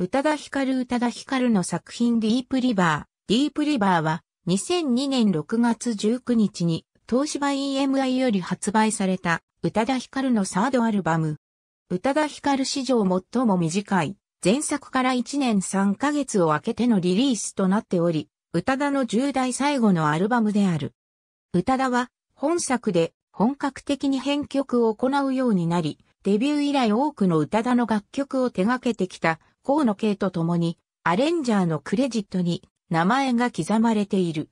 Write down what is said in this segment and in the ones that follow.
宇多田ヒカル宇多田ヒカルの作品ディープリバー。ディープリバーは2002年6月19日に東芝 EMI より発売された宇多田ヒカルのサードアルバム。宇多田ヒカル史上最も短い前作から1年3ヶ月を空けてのリリースとなっており、宇多田の10代最後のアルバムである。宇多田は本作で本格的に編曲を行うようになり、デビュー以来多くの宇多田の楽曲を手掛けてきた河野圭と共に、アレンジャーのクレジットに名前が刻まれている。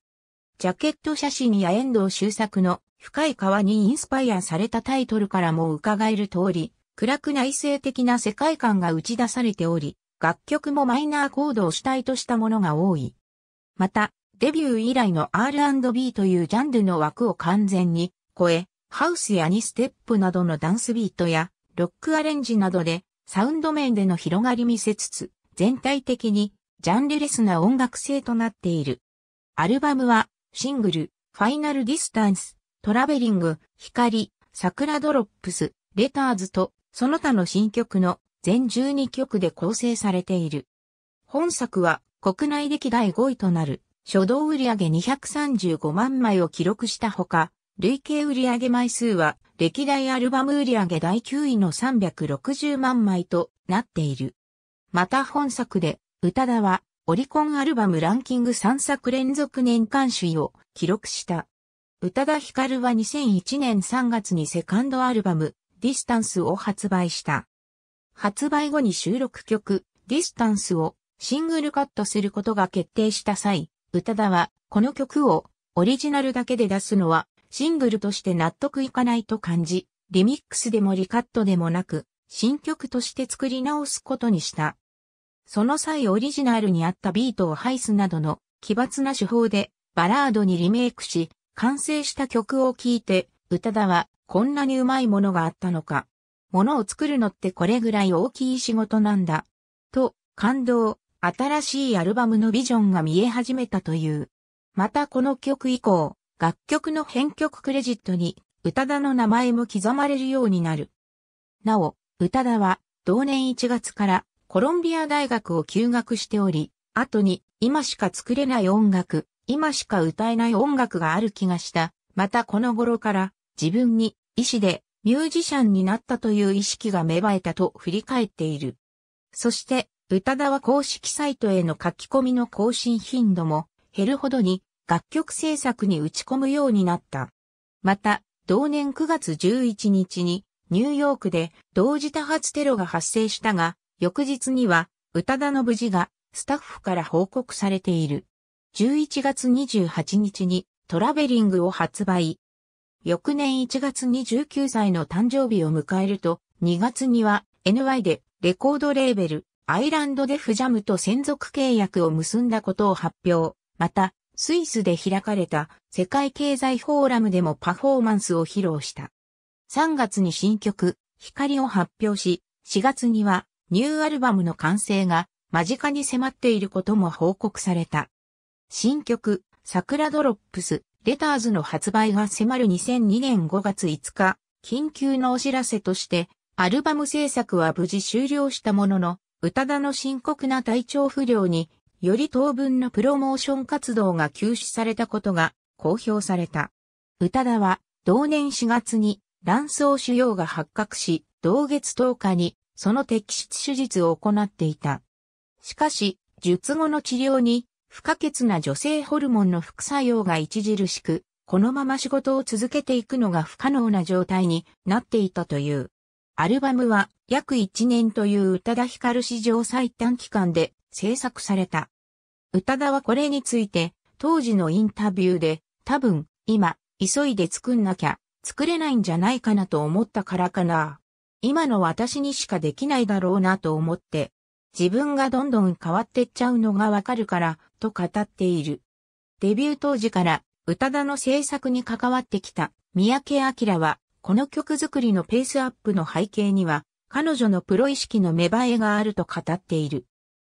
ジャケット写真や遠藤周作の深い川にインスパイアされたタイトルからも伺える通り、暗く内省的な世界観が打ち出されており、楽曲もマイナーコードを主体としたものが多い。また、デビュー以来の R&B というジャンルの枠を完全に超え、ハウスやニステップなどのダンスビートやロックアレンジなどで、サウンド面での広がり見せつつ、全体的に、ジャンルレスな音楽性となっている。アルバムは、シングル、ファイナルディスタンス、トラベリング、光、桜ドロップス、レターズと、その他の新曲の全12曲で構成されている。本作は国内歴代5位となる、初動売上235万枚を記録したほか、累計売上枚数は歴代アルバム売上第9位の360万枚となっている。また本作で、宇多田はオリコンアルバムランキング3作連続年間首位を記録した。宇多田ヒカルは2001年3月にセカンドアルバム、ディスタンスを発売した。発売後に収録曲、ディスタンスをシングルカットすることが決定した際、宇多田はこの曲をオリジナルだけで出すのはシングルとして納得いかないと感じ、リミックスでもリカットでもなく、新曲として作り直すことにした。その際オリジナルにあったビートをハイスなどの奇抜な手法でバラードにリメイクし、完成した曲を聴いて、宇多田はこんなにうまいものがあったのか。ものを作るのってこれぐらい大きい仕事なんだ。と、感動、新しいアルバムのビジョンが見え始めたという。またこの曲以降、楽曲の編曲クレジットに、宇多田の名前も刻まれるようになる。なお、宇多田は、同年1月からコロンビア大学を休学しており、後に、今しか作れない音楽、今しか歌えない音楽がある気がした。またこの頃から、自分に、医師で、ミュージシャンになったという意識が芽生えたと振り返っている。そして、宇多田は公式サイトへの書き込みの更新頻度も減るほどに楽曲制作に打ち込むようになった。また、同年9月11日にニューヨークで同時多発テロが発生したが、翌日には宇多田の無事がスタッフから報告されている。11月28日にトラベリングを発売。翌年1月に19歳の誕生日を迎えると、2月には NY でレコードレーベル、アイランドデフジャムと専属契約を結んだことを発表。また、スイスで開かれた世界経済フォーラムでもパフォーマンスを披露した。3月に新曲、光を発表し、4月にはニューアルバムの完成が間近に迫っていることも報告された。新曲、桜ドロップス、レターズの発売が迫る2002年5月5日、緊急のお知らせとして、アルバム制作は無事終了したものの、宇多田の深刻な体調不良により当分のプロモーション活動が休止されたことが公表された。宇多田は同年4月に卵巣腫瘍が発覚し、同月10日にその摘出手術を行っていた。しかし、術後の治療に不可欠な女性ホルモンの副作用が著しく、このまま仕事を続けていくのが不可能な状態になっていたという。アルバムは約1年という宇多田ヒカル史上最短期間で制作された。宇多田はこれについて、当時のインタビューで、多分、今、急いで作んなきゃ、作れないんじゃないかなと思ったからかな。今の私にしかできないだろうなと思って、自分がどんどん変わってっちゃうのがわかるから、と語っている。デビュー当時から、宇多田の制作に関わってきた、三宅明は、この曲作りのペースアップの背景には、彼女のプロ意識の芽生えがあると語っている。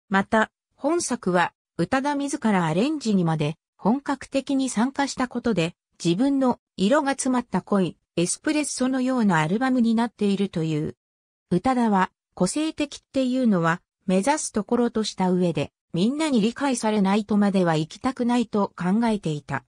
また、本作は、宇多田自らアレンジにまで本格的に参加したことで、自分の色が詰まった濃いエスプレッソのようなアルバムになっているという。宇多田は個性的っていうのは目指すところとした上で、みんなに理解されないとまでは行きたくないと考えていた。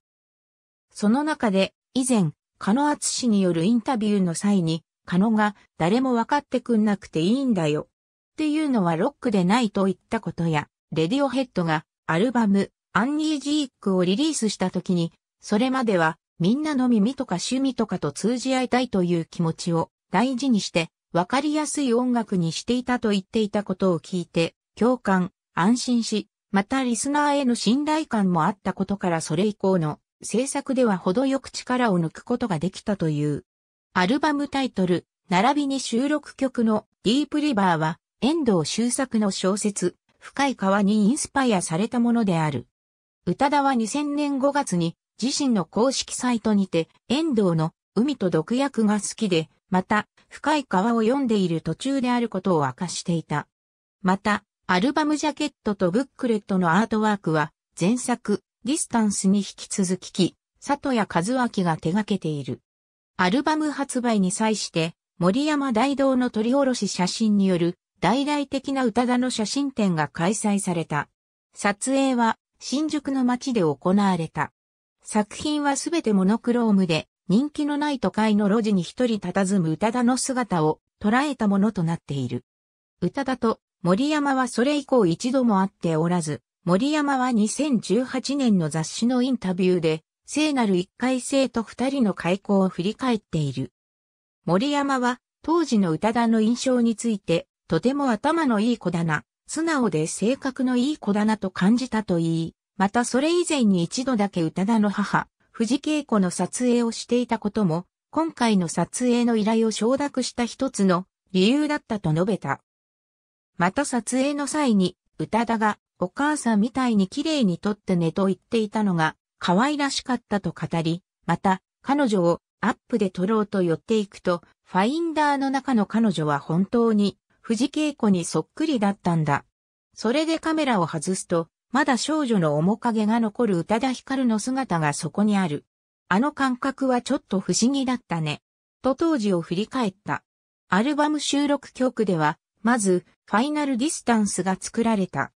その中で、以前、カノアツ氏によるインタビューの際に、カノが誰も分かってくんなくていいんだよ。っていうのはロックでないと言ったことや、レディオヘッドがアルバム、アンニージークをリリースした時に、それまでは、みんなの耳とか趣味とかと通じ合いたいという気持ちを大事にして、わかりやすい音楽にしていたと言っていたことを聞いて、共感、安心し、またリスナーへの信頼感もあったことからそれ以降の制作では程よく力を抜くことができたという。アルバムタイトル、並びに収録曲のディープリバーは、遠藤周作の小説、深い川にインスパイアされたものである。宇多田は2000年5月に自身の公式サイトにて、遠藤の海と毒薬が好きで、また、深い川を読んでいる途中であることを明かしていた。また、アルバムジャケットとブックレットのアートワークは、前作、ディスタンスに引き続き、佐藤谷和明が手掛けている。アルバム発売に際して、森山大道の取り下ろし写真による大々的な歌田の写真展が開催された。撮影は新宿の街で行われた。作品はすべてモノクロームで人気のない都会の路地に一人佇む歌田の姿を捉えたものとなっている。歌田と森山はそれ以降一度も会っておらず、森山は2018年の雑誌のインタビューで、聖なる一回生と二人の開口を振り返っている。森山は当時の歌田の印象についてとても頭のいい子だな、素直で性格のいい子だなと感じたといい、またそれ以前に一度だけ宇多田の母、藤恵子の撮影をしていたことも、今回の撮影の依頼を承諾した一つの理由だったと述べた。また撮影の際に、宇多田がお母さんみたいに綺麗に撮ってねと言っていたのが可愛らしかったと語り、また彼女をアップで撮ろうと寄っていくと、ファインダーの中の彼女は本当に藤恵子にそっくりだったんだ。それでカメラを外すと、まだ少女の面影が残る宇多田光の姿がそこにある。あの感覚はちょっと不思議だったね。と当時を振り返った。アルバム収録曲では、まず、ファイナルディスタンスが作られた。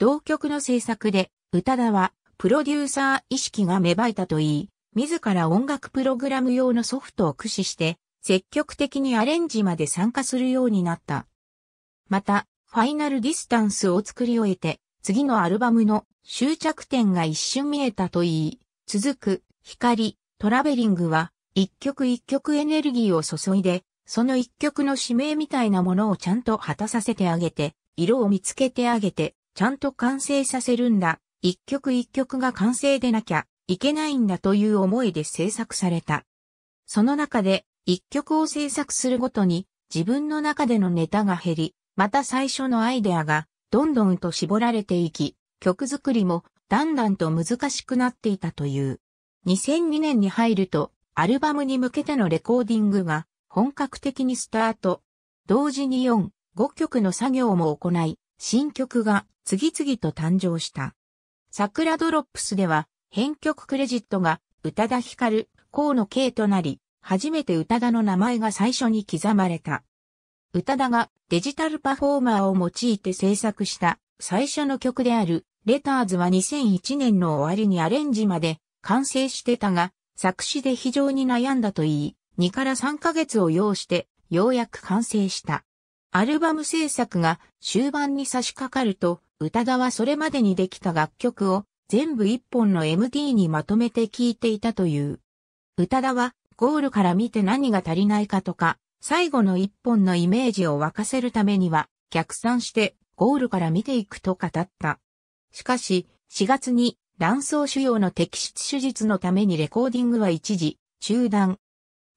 同曲の制作で、宇多田は、プロデューサー意識が芽生えたといい、自ら音楽プログラム用のソフトを駆使して、積極的にアレンジまで参加するようになった。また、ファイナルディスタンスを作り終えて、次のアルバムの終着点が一瞬見えたといい、続く、光、トラベリングは、一曲一曲エネルギーを注いで、その一曲の使命みたいなものをちゃんと果たさせてあげて、色を見つけてあげて、ちゃんと完成させるんだ。一曲一曲が完成でなきゃいけないんだという思いで制作された。その中で、一曲を制作するごとに、自分の中でのネタが減り、また最初のアイデアがどんどんと絞られていき、曲作りもだんだんと難しくなっていたという。2002年に入ると、アルバムに向けてのレコーディングが本格的にスタート。同時に4、5曲の作業も行い、新曲が次々と誕生した。桜ドロップスでは、編曲クレジットが宇多田ヒカル、河野圭となり、初めて宇多田の名前が最初に刻まれた。宇多田がデジタルパフォーマーを用いて制作した最初の曲であるレターズは2001年の終わりにアレンジまで完成してたが、作詞で非常に悩んだと言い、2から3ヶ月を要してようやく完成した。アルバム制作が終盤に差し掛かると、宇多田はそれまでにできた楽曲を全部1本の MD にまとめて聴いていたという。宇多田はゴールから見て何が足りないかとか、最後の一本のイメージを沸かせるためには、逆算してゴールから見ていくと語った。しかし、4月に卵巣腫瘍の摘出手術のためにレコーディングは一時中断。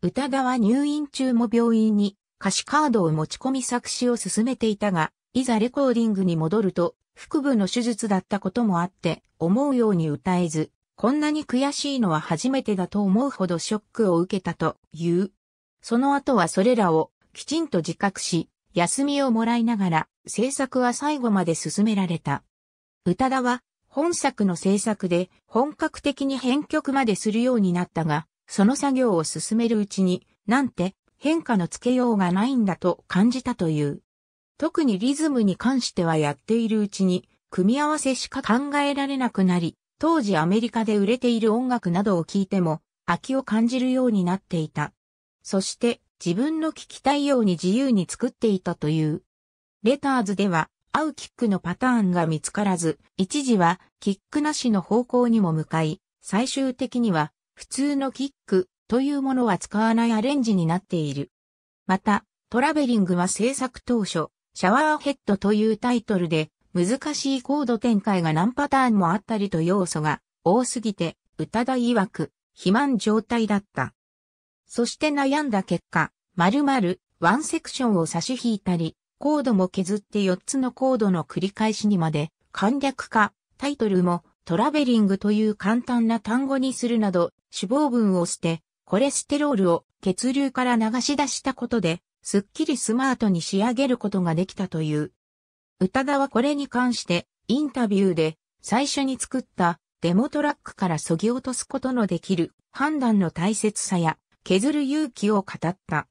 歌川入院中も病院に歌詞カードを持ち込み作詞を進めていたが、いざレコーディングに戻ると、腹部の手術だったこともあって、思うように歌えず、こんなに悔しいのは初めてだと思うほどショックを受けたという。その後はそれらをきちんと自覚し、休みをもらいながら制作は最後まで進められた。宇多田は本作の制作で本格的に編曲までするようになったが、その作業を進めるうちに、なんて変化のつけようがないんだと感じたという。特にリズムに関してはやっているうちに、組み合わせしか考えられなくなり、当時アメリカで売れている音楽などを聴いても、飽きを感じるようになっていた。そして自分の聞きたいように自由に作っていたという。レターズでは、合うキックのパターンが見つからず、一時はキックなしの方向にも向かい、最終的には普通のキックというものは使わないアレンジになっている。また、トラベリングは制作当初、シャワーヘッドというタイトルで、難しいコード展開が何パターンもあったりと要素が多すぎて、宇だ曰く、肥満状態だった。そして悩んだ結果、丸々ワンセクションを差し引いたり、コードも削って4つのコードの繰り返しにまで、簡略化、タイトルもトラベリングという簡単な単語にするなど、脂肪分を捨て、コレステロールを血流から流し出したことで、すっきりスマートに仕上げることができたという。宇多田はこれに関して、インタビューで、最初に作ったデモトラックから削ぎ落とすことのできる判断の大切さや、削る勇気を語った。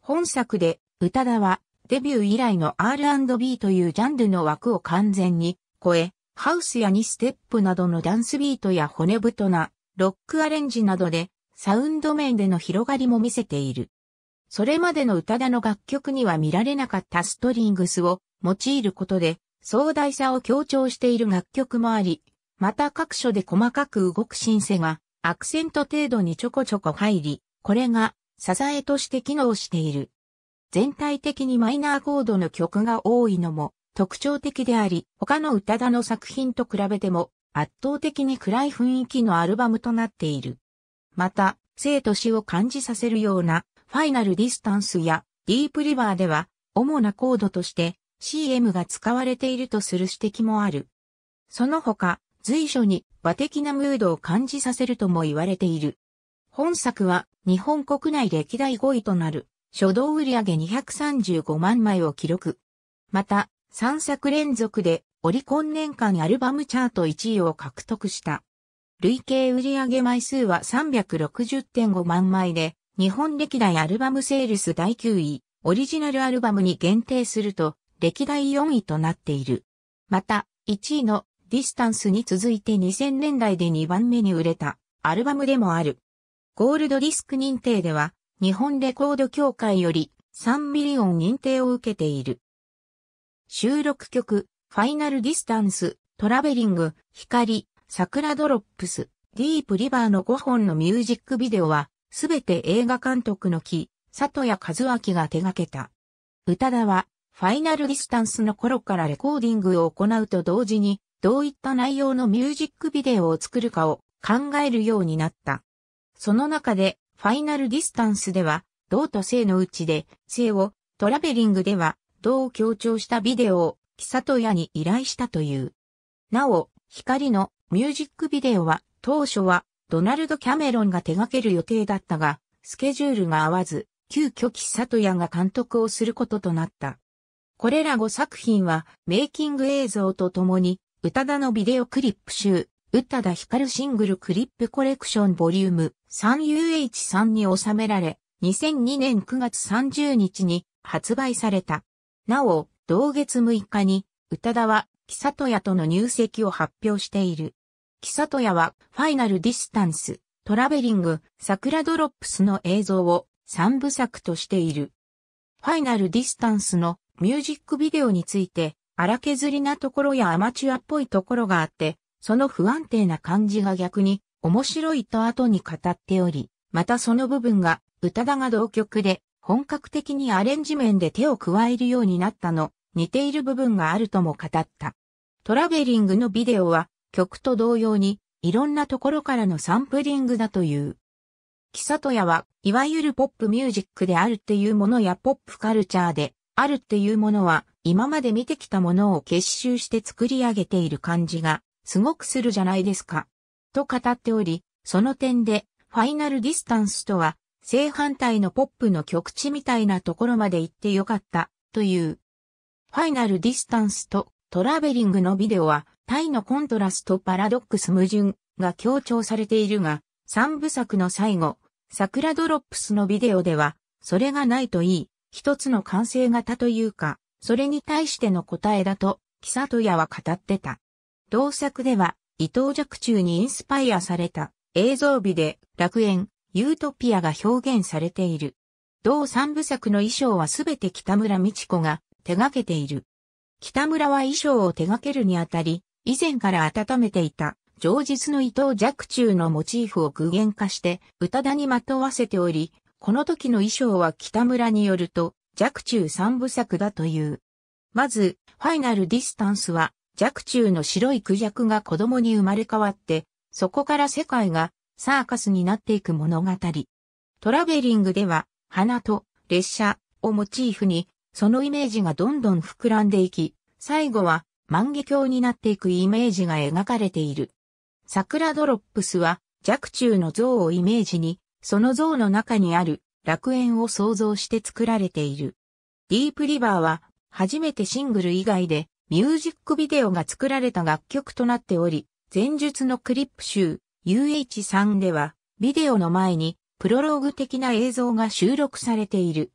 本作で、宇多田は、デビュー以来の R&B というジャンルの枠を完全に超え、ハウスや2ステップなどのダンスビートや骨太なロックアレンジなどでサウンド面での広がりも見せている。それまでの宇多田の楽曲には見られなかったストリングスを用いることで壮大さを強調している楽曲もあり、また各所で細かく動くシンセがアクセント程度にちょこちょこ入り、これが支えとして機能している。全体的にマイナーコードの曲が多いのも特徴的であり、他の宇多田の作品と比べても圧倒的に暗い雰囲気のアルバムとなっている。また、生と死を感じさせるようなファイナルディスタンスやディープリバーでは主なコードとして CM が使われているとする指摘もある。その他、随所に和的なムードを感じさせるとも言われている。本作は日本国内歴代5位となる初動売上235万枚を記録。また、3作連続でオリコン年間アルバムチャート1位を獲得した。累計売上枚数は360.5万枚で、日本歴代アルバムセールス第9位、オリジナルアルバムに限定すると、歴代4位となっている。また、1位のディスタンスに続いて2000年代で2番目に売れたアルバムでもある。ゴールドディスク認定では、日本レコード協会より3ミリオン認定を受けている。収録曲、ファイナルディスタンス、トラベリング、光、桜ドロップス、ディープリバーの5本のミュージックビデオは、すべて映画監督の木、里谷和明が手掛けた。宇多田は、ファイナルディスタンスの頃からレコーディングを行うと同時に、どういった内容のミュージックビデオを作るかを考えるようになった。その中で、ファイナルディスタンスでは、銅と性のうちで、性を、トラベリングでは、銅を強調したビデオを、キサトヤに依頼したという。なお、光のミュージックビデオは、当初は、ドナルド・キャメロンが手掛ける予定だったが、スケジュールが合わず、急遽キサトヤが監督をすることとなった。これら5作品は、メイキング映像とともに、宇多田のビデオクリップ集、宇多田光シングルクリップコレクションボリューム 3UH3 に収められ、2002年9月30日に発売された。なお、同月6日に、宇多田は、木里ヤとの入籍を発表している。木里ヤは、ファイナルディスタンス、トラベリング、サクラドロップスの映像を3部作としている。ファイナルディスタンスのミュージックビデオについて、荒削りなところやアマチュアっぽいところがあって、その不安定な感じが逆に面白いと後に語っており、またその部分が宇多田が同曲で本格的にアレンジ面で手を加えるようになったの、似ている部分があるとも語った。トラベリングのビデオは曲と同様にいろんなところからのサンプリングだという。キサトヤは、いわゆるポップミュージックであるっていうものやポップカルチャーであるっていうものは、今まで見てきたものを結集して作り上げている感じがすごくするじゃないですか。と語っており、その点で、ファイナルディスタンスとは、正反対のポップの極地みたいなところまで行ってよかった、という。ファイナルディスタンスとトラベリングのビデオは、タイのコントラストパラドックス矛盾が強調されているが、三部作の最後、桜ドロップスのビデオでは、それがないといい、一つの完成型というか、それに対しての答えだと、キサトヤは語ってた。同作では、伊藤若冲にインスパイアされた映像美で楽園、ユートピアが表現されている。同三部作の衣装はすべて北村美智子が手掛けている。北村は衣装を手掛けるにあたり、以前から温めていた、上日の伊藤若冲のモチーフを具現化して、歌田にまとわせており、この時の衣装は北村によると、若冲三部作だという。まず、ファイナルディスタンスは、若冲の白いクジャクが子供に生まれ変わって、そこから世界がサーカスになっていく物語。トラベリングでは、花と列車をモチーフに、そのイメージがどんどん膨らんでいき、最後は万華鏡になっていくイメージが描かれている。桜ドロップスは若冲の像をイメージに、その像の中にある楽園を想像して作られている。ディープリバーは初めてシングル以外でミュージックビデオが作られた楽曲となっており、前述のクリップ集 UH3 では、ビデオの前にプロローグ的な映像が収録されている。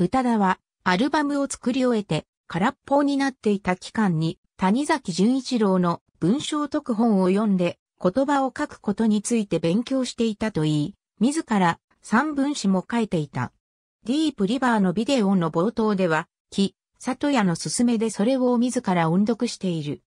宇多田はアルバムを作り終えて空っぽになっていた期間に谷崎潤一郎の文章特本を読んで言葉を書くことについて勉強していたといい、自ら三文詞も書いていた。ディープリバーのビデオの冒頭では、木、里屋の勧めでそれを自ら音読している。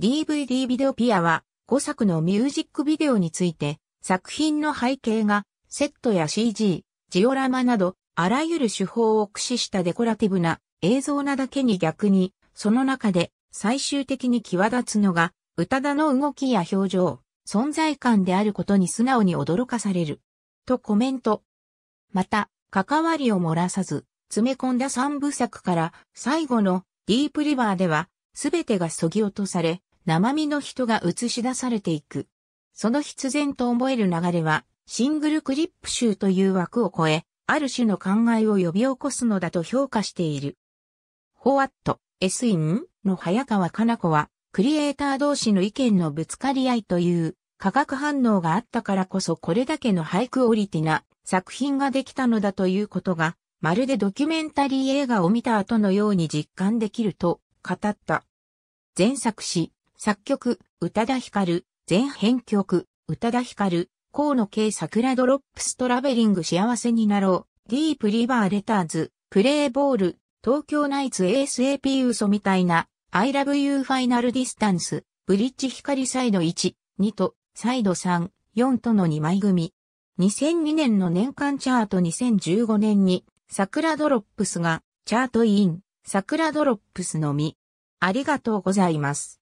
DVD ビデオピアは5作のミュージックビデオについて作品の背景がセットや CG、ジオラマなどあらゆる手法を駆使したデコラティブな映像なだけに逆にその中で最終的に際立つのが宇多田の動きや表情、存在感であることに素直に驚かされる。とコメント。また、関わりを漏らさず、詰め込んだ三部作から最後のディープリバーでは全てが削ぎ落とされ生身の人が映し出されていく。その必然と思える流れはシングルクリップ集という枠を超え、ある種の考えを呼び起こすのだと評価している。ホワット、エスインの早川かな子は、クリエイター同士の意見のぶつかり合いという化学反応があったからこそこれだけのハイクオリティな作品ができたのだということがまるでドキュメンタリー映画を見た後のように実感できると語った。前作詞、作曲、宇多田ヒカル、前編曲、宇多田ヒカル、河野圭桜ドロップストラベリング幸せになろう、ディープリバーレターズ、プレイボール、東京ナイツ ASAP 嘘みたいな、I love you final distance, ブリッジ光サイド1、2と、サイド3、4との2枚組。2002年の年間チャート2015年に桜ドロップスが、チャートイン、桜ドロップスのみ。ありがとうございます。